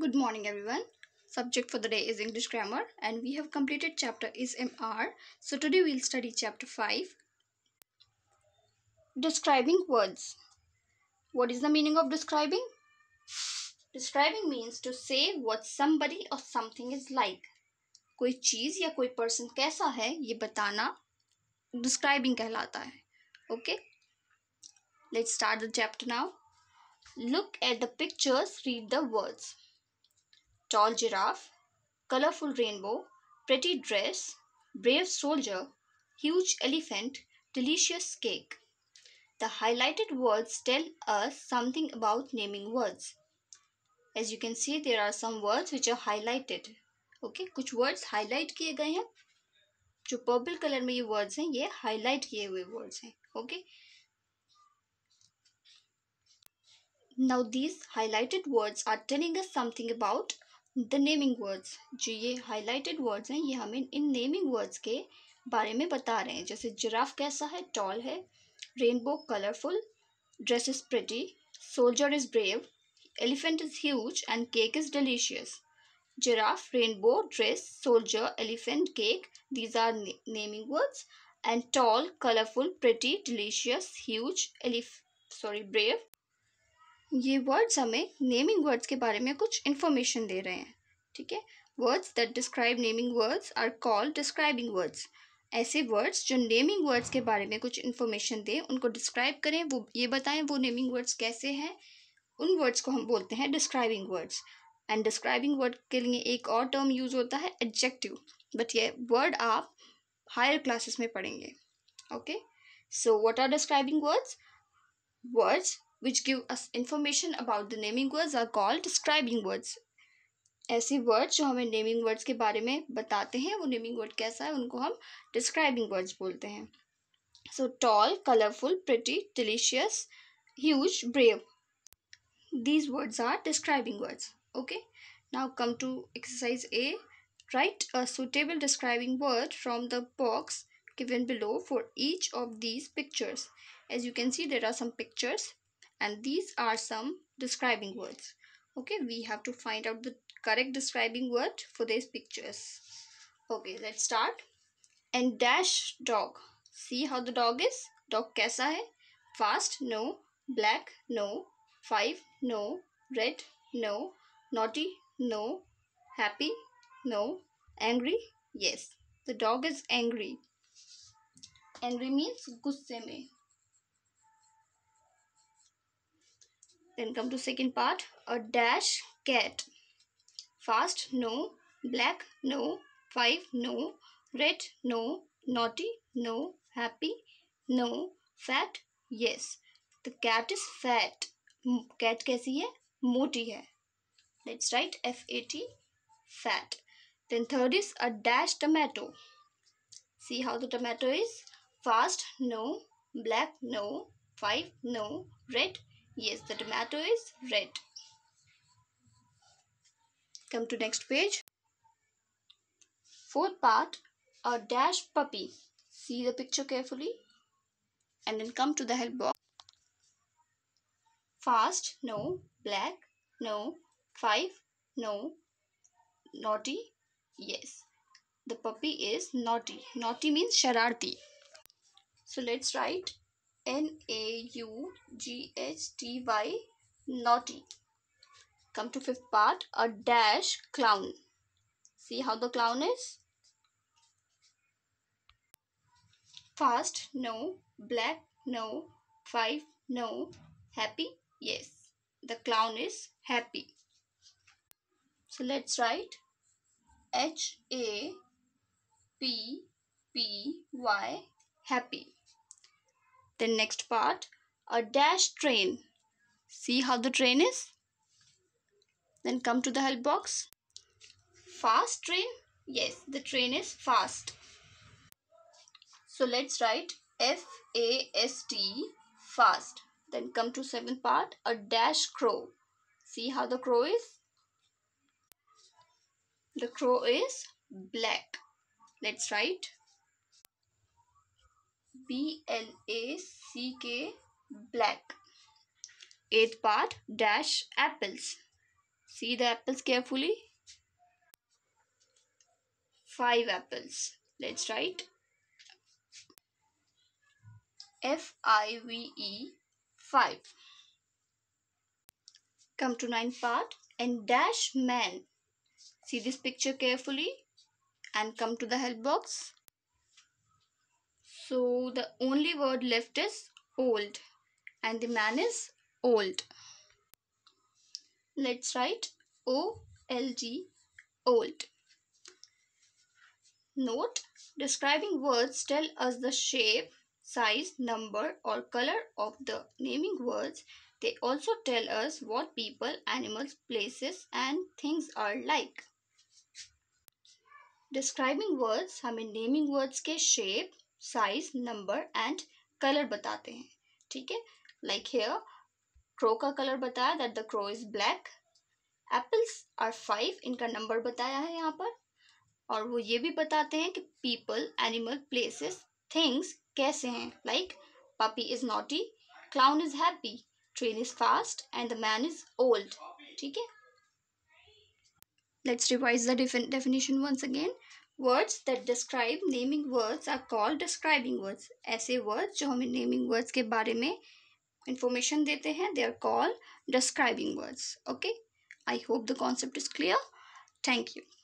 Good morning everyone. Subject for the day is English grammar and we have completed chapter ISMR. So today we'll study chapter 5. Describing words. What is the meaning of describing? Describing means to say what somebody or something is like. कोई चीज़ या कोई person कैसा है ये बताना describing कहलाता है Let's start the chapter now. look at the pictures read the words tall giraffe, colorful rainbow, pretty dress, brave soldier, huge elephant, delicious cake. The highlighted words tell us something about naming words. As you can see, there are some words which are highlighted. Okay, कुछ words highlight किए गए हैं जो purple colour में ये words हैं ये highlight किए हुए words हैं Okay. Now these highlighted words are telling us something about the naming words जो ये हाईलाइटेड वर्ड्स हैं ये हमें इन नेमिंग वर्ड्स के बारे में बता रहे हैं जैसे जराफ कैसा है टॉल है rainbow colourful dress is pretty soldier is brave elephant is huge and cake is delicious giraffe rainbow dress soldier elephant cake these are naming words and tall colourful pretty delicious huge eleph sorry brave ये words हमें naming words के बारे में कुछ information दे रहे हैं ठीक है words that describe naming words are called describing words ऐसे वर्ड्स जो नेमिंग वर्ड्स के बारे में कुछ इन्फॉर्मेशन दें उनको डिस्क्राइब करें वो ये बताएं वो नेमिंग वर्ड्स कैसे हैं उन वर्ड्स को हम बोलते हैं describing words and describing word के लिए एक और टर्म यूज़ होता है एडजेक्टिव बट ये वर्ड आप हायर क्लासेस में पढ़ेंगे okay so what are describing words words which give us information about the naming words are called describing words ऐसे words जो हमें naming words के बारे में बताते हैं वो naming word कैसा है उनको हम describing words बोलते हैं So tall, colorful, pretty, delicious, huge, brave. these words are describing words okay now come to exercise a write a suitable describing word from the box given below for each of these pictures as you can see there are some pictures and these are some describing words okay we have to find out the correct describing word for these pictures okay let's start and dash dog see how the dog is dog kaisa hai fast no black no five no red no naughty no happy no angry yes the dog is angry angry means gusse mein Then come to second part. A dash cat. Fast, no. Black, no. Five, no. Red, no. Naughty, no. Happy, no. Fat, yes. The cat is fat. Cat kaisi hai? Moti hai. let Let's write F-A-T, fat. Then third is a dash tomato. See how the tomato is? Fast, no. Black, no. Five, no. Red, Yes, the tomato is red. Come to next page. Fourth part, a dash puppy. See the picture carefully and then come to the help box. Fast, no. Black, no. Five, no. Naughty, yes. The puppy is naughty. Naughty means shararti. So let's write N A U G H T Y naughty. Come to fifth part a dash clown. See how the clown is? Fast no, black no, five no, happy yes. The clown is happy. So let's write H A P P Y happy. Then next part, a dash train. See how the train is? Then come to the help box. Fast train? Yes, the train is fast. So let's write F A S T fast. Then come to seventh part, a dash crow. See how the crow is? The crow is black. Let's write B L A C K black. Eighth part dash apples. See the apples carefully. Five apples. Let's write F I V E 5. Come to ninth part and dash man. See this picture carefully and come to the help box. So the only word left is old and the man is old. Let's write O L G old. Note describing words tell us the shape, size, number or color of the naming words. They also tell us what people, animals, places and things are like. Describing words, I mean naming words, के shape. Size number and colour बताते हैं ठीक है like here crow का colour बताया that the crow is black apples are five इनका number बताया है यहाँ पर और वो ये भी बताते हैं कि पीपल एनिमल प्लेसेस थिंग्स कैसे हैं like puppy is naughty clown is happy train is fast and the man is old ठीक है let's revise the definition once again words that describe naming words are called describing words ऐसे words जो हमें naming words के बारे में information देते हैं they are called describing words okay I hope the concept is clear thank you